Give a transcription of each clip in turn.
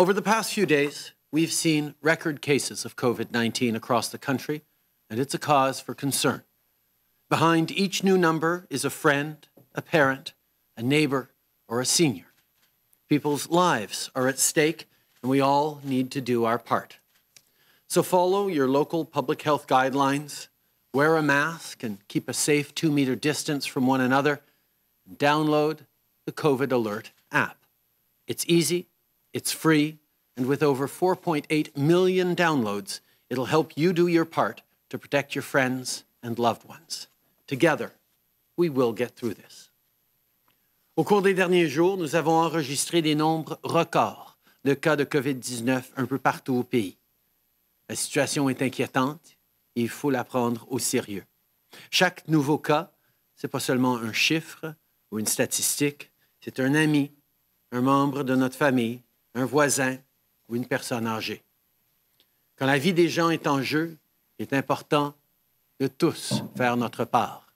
Over the past few days, we've seen record cases of COVID 19 across the country, and it's a cause for concern. Behind each new number is a friend, a parent, a neighbor, or a senior. People's lives are at stake, and we all need to do our part. So follow your local public health guidelines, wear a mask, and keep a safe two meter distance from one another. Download the COVID Alert app. It's easy, it's free, and with over 4.8 million downloads, it'll help you do your part to protect your friends and loved ones. Together, we will get through this. Au cours des derniers jours, nous avons enregistré des nombres records de cas de COVID-19 un peu partout au pays. La situation est inquiétante et il faut la prendre au sérieux. Chaque nouveau cas, c'est pas seulement un chiffre ou une statistique, c'est un ami, un membre de notre famille, un voisin ou une personne âgée. Quand la vie des gens est en jeu, il est important de tous faire notre part.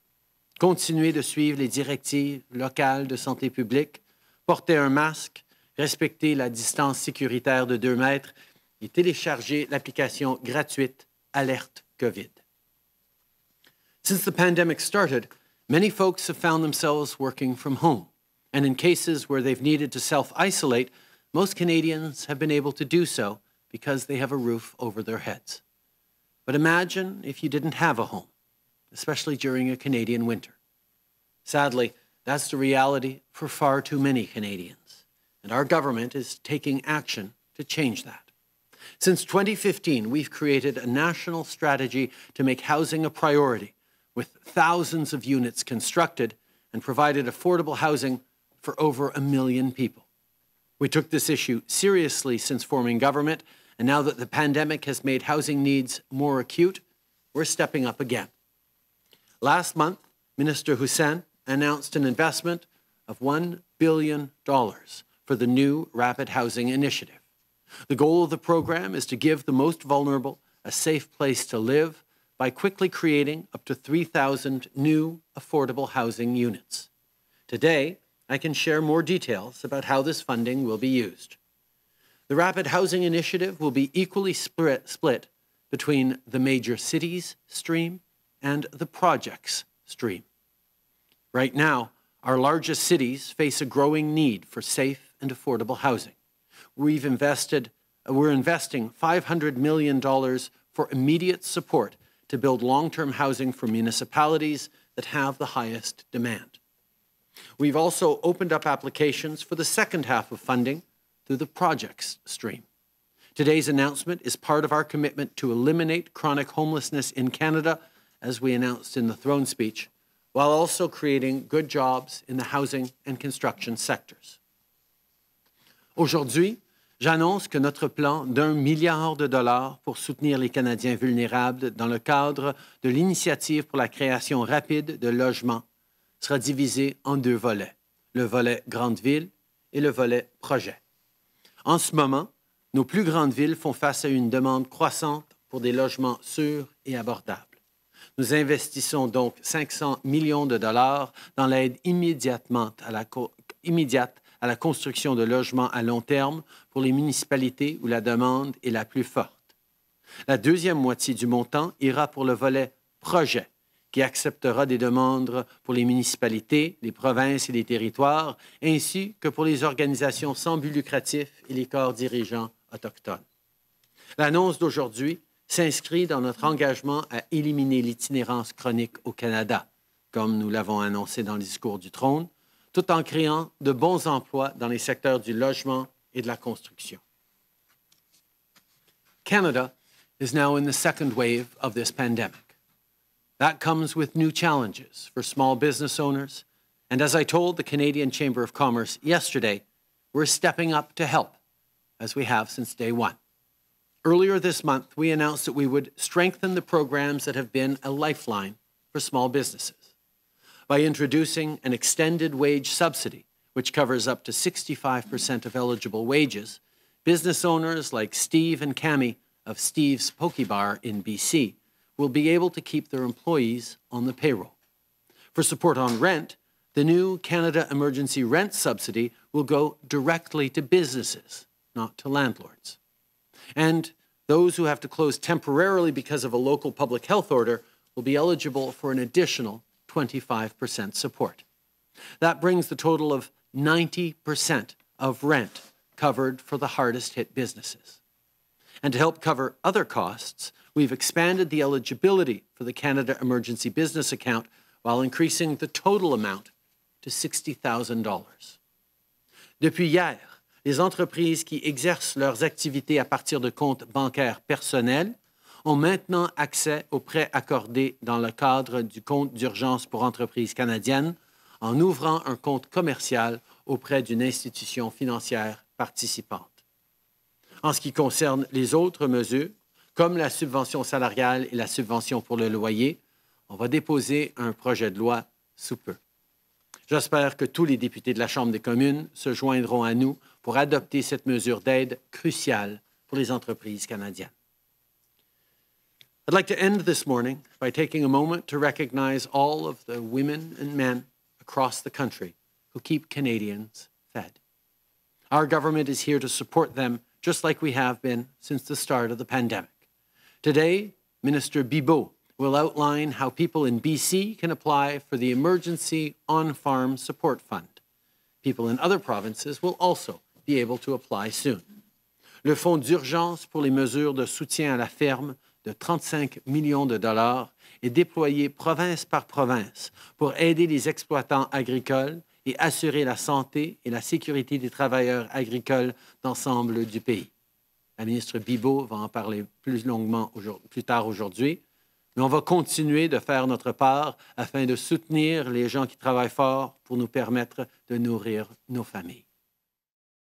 Continuer de suivre les directives locales de santé publique, porter un masque, respecter la distance sécuritaire de deux mètres et télécharger l'application gratuite Alerte COVID. Since the pandemic started, many folks have found themselves working from home. And in cases where they've needed to self isolate, Most Canadians have been able to do so because they have a roof over their heads. But imagine if you didn't have a home, especially during a Canadian winter. Sadly, that's the reality for far too many Canadians, and our government is taking action to change that. Since 2015, we've created a national strategy to make housing a priority, with thousands of units constructed and provided affordable housing for over a million people. We took this issue seriously since forming government, and now that the pandemic has made housing needs more acute, we're stepping up again. Last month, Minister Hussein announced an investment of $1 billion for the new Rapid Housing Initiative. The goal of the program is to give the most vulnerable a safe place to live by quickly creating up to 3,000 new affordable housing units. Today, I can share more details about how this funding will be used. The Rapid Housing Initiative will be equally split, between the major cities stream and the projects stream. Right now, our largest cities face a growing need for safe and affordable housing. We've invested, we're investing $500 million for immediate support to build long-term housing for municipalities that have the highest demand. We've also opened up applications for the second half of funding through the projects stream. Today's announcement is part of our commitment to eliminate chronic homelessness in Canada, as we announced in the throne speech, while also creating good jobs in the housing and construction sectors. Aujourd'hui, j'annonce que notre plan d'un milliard de dollars pour soutenir les Canadiens vulnérables dans le cadre de l'initiative pour la création rapide de logements sera divisé en deux volets, le volet grande ville et le volet projet. En ce moment, nos plus grandes villes font face à une demande croissante pour des logements sûrs et abordables. Nous investissons donc 500 millions de dollars dans l'aide immédiatement à la immédiate à la construction de logements à long terme pour les municipalités où la demande est la plus forte. La deuxième moitié du montant ira pour le volet projet, qui acceptera des demandes pour les municipalités, les provinces et les territoires, ainsi que pour les organisations sans but lucratif et les corps dirigeants autochtones. L'annonce d'aujourd'hui s'inscrit dans notre engagement à éliminer l'itinérance chronique au Canada, comme nous l'avons annoncé dans le discours du trône, tout en créant de bons emplois dans les secteurs du logement et de la construction. Canada is now in the second wave of this pandemic. That comes with new challenges for small business owners. And as I told the Canadian Chamber of Commerce yesterday, we're stepping up to help, as we have since day one. Earlier this month, we announced that we would strengthen the programs that have been a lifeline for small businesses by introducing an extended wage subsidy, which covers up to 65% of eligible wages. Business owners like Steve and Cami of Steve's Poke Bar in BC will be able to keep their employees on the payroll. For support on rent, the new Canada Emergency Rent Subsidy will go directly to businesses, not to landlords. And those who have to close temporarily because of a local public health order will be eligible for an additional 25% support. That brings the total of 90% of rent covered for the hardest hit businesses. And to help cover other costs, we've expanded the eligibility for the Canada Emergency Business Account while increasing the total amount to $60,000. Depuis hier, les entreprises qui exercent leurs activités à partir de comptes bancaires personnels ont maintenant accès aux prêts accordés dans le cadre du compte d'urgence pour entreprises canadiennes en ouvrant un compte commercial auprès d'une institution financière participante. En ce qui concerne les autres mesures, comme la subvention salariale et la subvention pour le loyer, on va déposer un projet de loi sous peu. J'espère que tous les députés de la Chambre des communes se joindront à nous pour adopter cette mesure d'aide cruciale pour les entreprises canadiennes. I'd like to end this morning by taking a moment to recognize all of the women and men across the country who keep Canadians fed. Our government is here to support them just like we have been since the start of the pandemic. Today, Minister Bibot will outline how people in BC can apply for the Emergency On Farm Support Fund. People in other provinces will also be able to apply soon. Le Fonds d'urgence pour les mesures de soutien à la ferme de 35 millions de dollars est déployé province par province pour aider les exploitants agricoles et assurer la santé et la sécurité des travailleurs agricoles d'ensemble du pays. La ministre Bibot va en parler plus longuement plus tard aujourd'hui. Mais on va continuer de faire notre part afin de soutenir les gens qui travaillent fort pour nous permettre de nourrir nos familles.